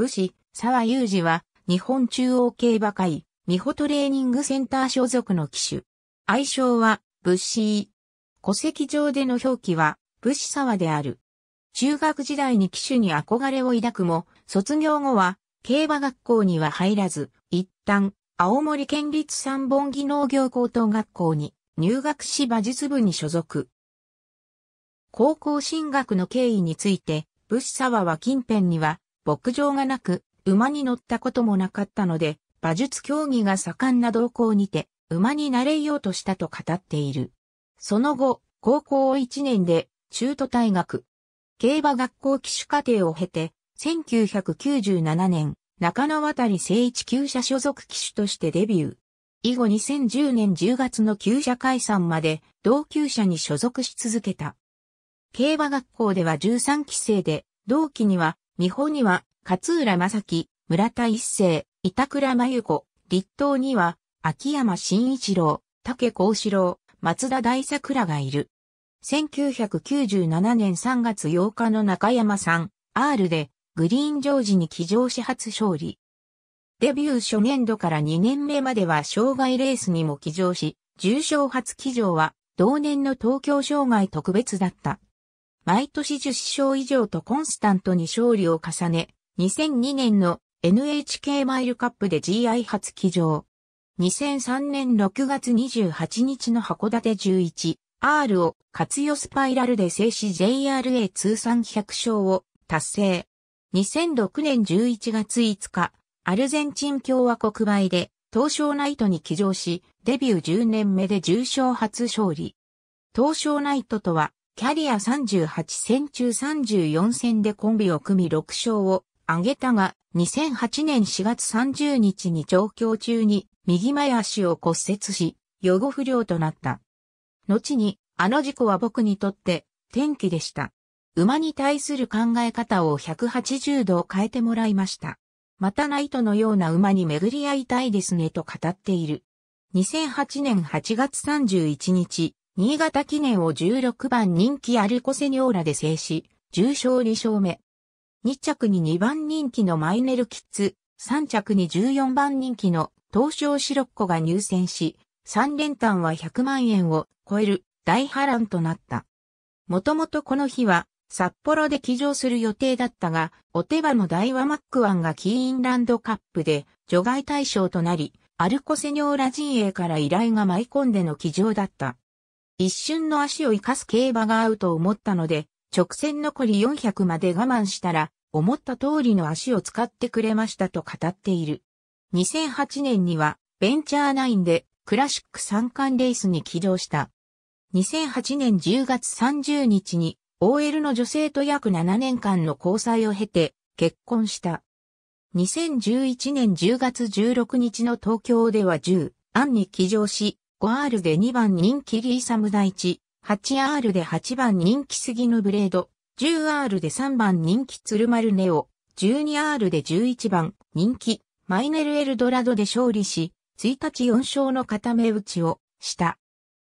武士、沢雄二は、日本中央競馬会、美穂トレーニングセンター所属の騎手。愛称は、武士。戸籍上での表記は、武士沢である。中学時代に騎手に憧れを抱くも、卒業後は、競馬学校には入らず、一旦、青森県立三本木農業高等学校に入学し馬術部に所属。高校進学の経緯について、武士沢は近辺には牧場がなく、馬に乗ったこともなかったので、馬術競技が盛んな動向にて、馬になれようとしたと語っている。その後、高校1年で、中途退学。競馬学校騎手課程を経て、1997年、中野渡り聖一旧舎所属騎手としてデビュー。以後2010年10月の旧舎解散まで、同級舎に所属し続けた。競馬学校では13期生で、同期には日本には、勝浦正樹、村田一世、板倉真由子、立東には、秋山慎一郎、竹幸四郎、松田大桜がいる。1997年3月8日の中山さん、R で、グリーンジョージに騎乗し初勝利。デビュー初年度から2年目までは障害レースにも騎乗し、重賞初騎乗は同年の東京障害特別だった。毎年10勝以上とコンスタントに勝利を重ね、2002年の NHK マイルカップで GI 初騎乗。2003年6月28日の函館 11R を活用スパイラルで制し JRA 通算100勝を達成。2006年11月5日、アルゼンチン共和国米で東証ナイトに騎乗し、デビュー10年目で重賞初勝利。東証ナイトとは、キャリア38戦中34戦でコンビを組み6勝を挙げたが、2008年4月30日に調教中に右前足を骨折し、予後不良となった。後に、あの事故は僕にとって天気でした。馬に対する考え方を180度変えてもらいました。またナイトのような馬に巡り合いたいですねと語っている。2008年8月31日、新潟記念を16番人気アルコセニョーラで制し、重賞2勝目。2着に2番人気のマイネルキッズ、3着に14番人気の東証シロッコが入選し、3連単は100万円を超える大波乱となった。もともとこの日は札幌で起乗する予定だったが、お手羽の大和マックワンがキーインランドカップで除外対象となり、アルコセニョーラ陣営から依頼が舞い込んでの起乗だった。一瞬の足を生かす競馬が合うと思ったので、直線残り400まで我慢したら、思った通りの足を使ってくれましたと語っている。2008年には、ベンチャー9でクラシック三冠レースに起動した。2008年10月30日に OL の女性と約7年間の交際を経て結婚した。2011年10月16日の東京では10案に起乗し、5R で2番人気リーサム大地、8R で8番人気杉のブレード、10R で3番人気鶴丸ネオ、12R で11番人気マイネルエルドラドで勝利し、1日4勝の固め打ちをした。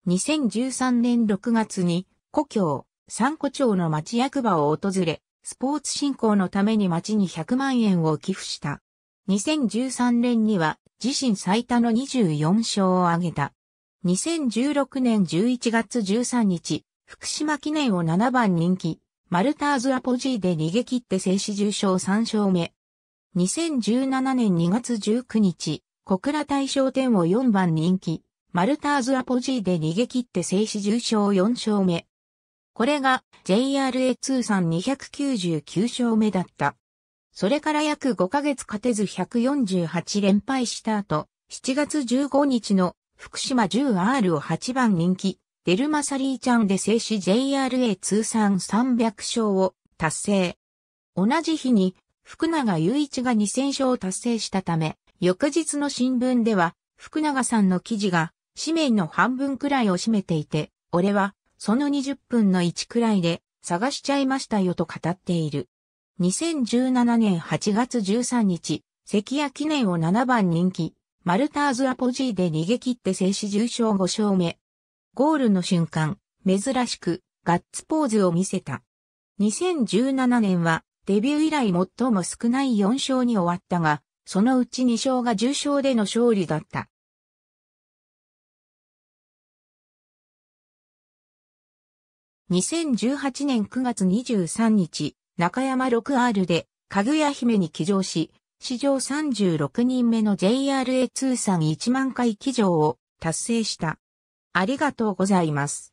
2013年6月に故郷、三古町の町役場を訪れ、スポーツ振興のために町に100万円を寄付した。2013年には自身最多の24勝を挙げた。2016年11月13日、福島記念を7番人気、マルターズアポジーで逃げ切って静止重賞3勝目。2017年2月19日、小倉大賞典を4番人気、マルターズアポジーで逃げ切って静止重賞4勝目。これが JRA 通算299勝目だった。それから約5ヶ月勝てず148連敗した後、7月15日の福島 10R を8番人気、デルマサリーちゃんで静止 JRA 通算300勝を達成。同じ日に、福永雄一が2000勝を達成したため、翌日の新聞では、福永さんの記事が、紙面の半分くらいを占めていて、俺は、その20分の1くらいで、探しちゃいましたよと語っている。2017年8月13日、関谷記念を7番人気、マルターズ・アポジーで逃げ切って静止重傷5勝目。ゴールの瞬間、珍しくガッツポーズを見せた。2017年はデビュー以来最も少ない4勝に終わったが、そのうち2勝が重傷での勝利だった。2018年9月23日、中山 6R で、かぐや姫に騎乗し、史上36人目の JRA 通算1万回以上を達成した。ありがとうございます。